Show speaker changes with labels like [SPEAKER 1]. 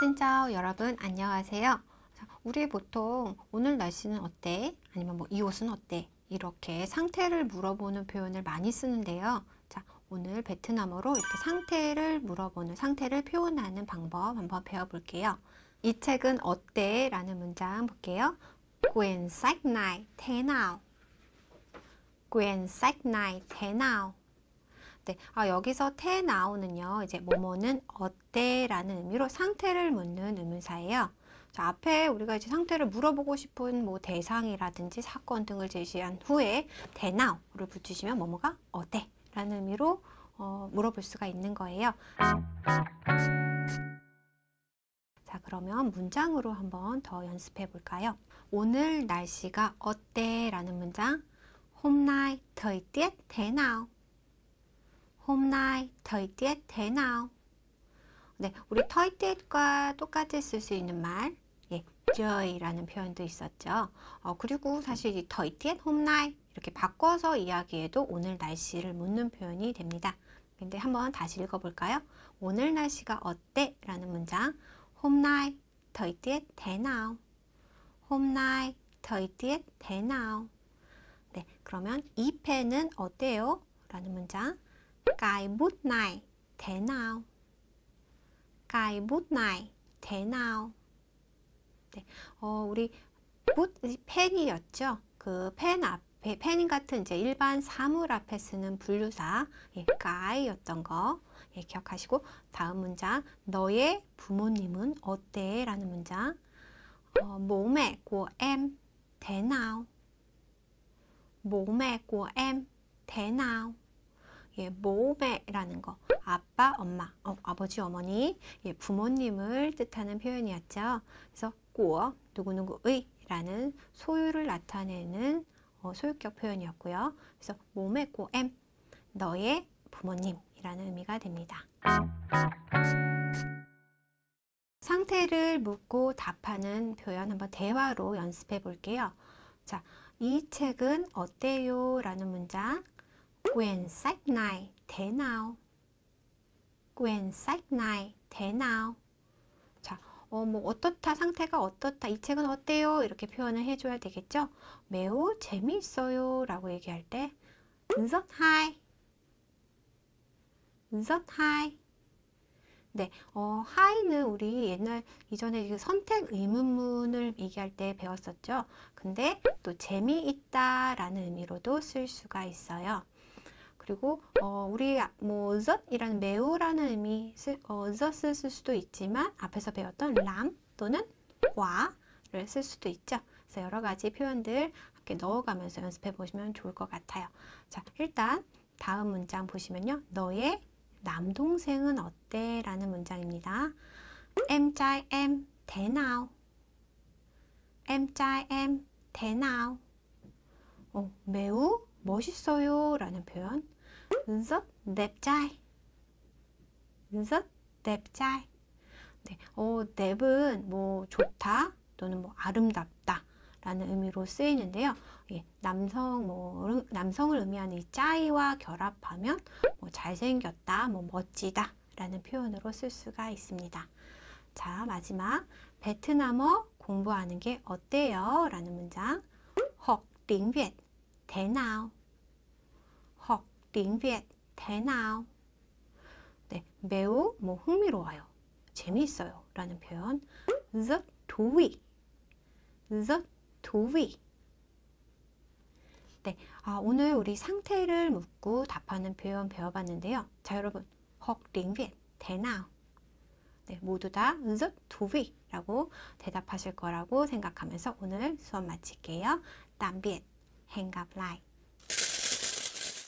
[SPEAKER 1] 신짜오 여러분 안녕하세요. 우리 보통 오늘 날씨는 어때? 아니면 뭐 이 옷은 어때? 이렇게 상태를 물어보는 표현을 많이 쓰는데요. 자, 오늘 베트남어로 이렇게 상태를 물어보는 상태를 표현하는 방법 한번 배워볼게요. 이 책은 어때? 라는 문장 볼게요. quyển sách này thế nào? q u y n sách này h ế nào? 때 아, 여기서 테 나오는요. 이제 뭐뭐는 어때라는 의미로 상태를 묻는 의문사예요. 자, 앞에 우리가 이제 상태를 물어보고 싶은 뭐 대상이라든지 사건 등을 제시한 후에 대 now를 붙이시면 뭐뭐가 어때? 라는 의미로 어, 물어볼 수가 있는 거예요. 자, 그러면 문장으로 한번 더 연습해 볼까요? 오늘 날씨가 어때? 라는 문장 홈나이 더이띠에 대나우 hôm nay thời tiết thế nào? 네, 우리 thời tiet과 똑같이 쓸 수 있는 말 예, joy라는 표현도 있었죠. 어, 그리고 사실 이 thời tiet hôm nay 이렇게 바꿔서 이야기해도 오늘 날씨를 묻는 표현이 됩니다. 근데 한번 다시 읽어볼까요? 오늘 날씨가 어때? 라는 문장 hôm nay thời tiết thế nào? hôm nay thời tiết thế nào? 네, 그러면 이 펜은 어때요? 라는 문장 Cái bút này thế nào? Cái bút này thế nào? 네. 어, 우리 붓, 펜이었죠? 그 펜 앞에, 펜 같은 이제 일반 사물 앞에 쓰는 분류사, 예, guy였던 거 예, 기억하시고, 다음 문장, 너의 부모님은 어때? 라는 문장, 어, bố mẹ của em thế nào? bố mẹ của em thế nào? 예, 모베라는 거 아빠, 엄마, 어, 아버지, 어머니, 예, 부모님을 뜻하는 표현이었죠. 그래서 꾸어 누구누구의 라는 소유를 나타내는 어, 소유격 표현이었고요. 그래서 몸에 꼬엠 너의 부모님이라는 의미가 됩니다. 상태를 묻고 답하는 표현 한번 대화로 연습해 볼게요. 자, 이 책은 어때요? 라는 문장 quyển sách này thế nào? quyển sách này thế nào? 자, 어, 뭐 어떻다, 상태가 어떻다, 이 책은 어때요? 이렇게 표현을 해줘야 되겠죠? 매우 재미있어요 라고 얘기할 때 rất hay r ấ 네, 어, 하이는 우리 옛날 이전에 그 선택 의문문을 얘기할 때 배웠었죠. 근데 또 재미있다 라는 의미로도 쓸 수가 있어요. 그리고 어, 우리 뭐 젖이라는 매우라는 의미 쓸, 어, 젖을 쓸 수도 있지만 앞에서 배웠던 람 또는 과를 쓸 수도 있죠. 그래서 여러 가지 표현들 함께 넣어가면서 연습해 보시면 좋을 것 같아요. 자, 일단 다음 문장 보시면요. 너의 남동생은 어때? 라는 문장입니다. Em trai em thế n m t r m thế 어, 매우 멋있어요 라는 표현 눈썹 넵자이 눈썹 넵자이 네, 어, 냅은 뭐 좋다 또는 뭐 아름답다 라는 의미로 쓰이는데요. 예, 남성, 뭐, 남성을 의미하는 이 짜이와 결합하면 뭐 잘생겼다, 뭐 멋지다 라는 표현으로 쓸 수가 있습니다. 자, 마지막. 베트남어 공부하는 게 어때요? 라는 문장. 헉, 링 i 대나오. tiếng Việt thế nào? 네, 매우 뭐 흥미로워요. 재미있어요. 라는 표현. rất thú vị. rất thú vị. 네, 아, 오늘 우리 상태를 묻고 답하는 표현 배워봤는데요. 자, 여러분. học tiếng Việt thế nào? 네, 모두 다 rất thú vị 라고 대답하실 거라고 생각하면서 오늘 수업 마칠게요. tạm biệt. hẹn gặp lại.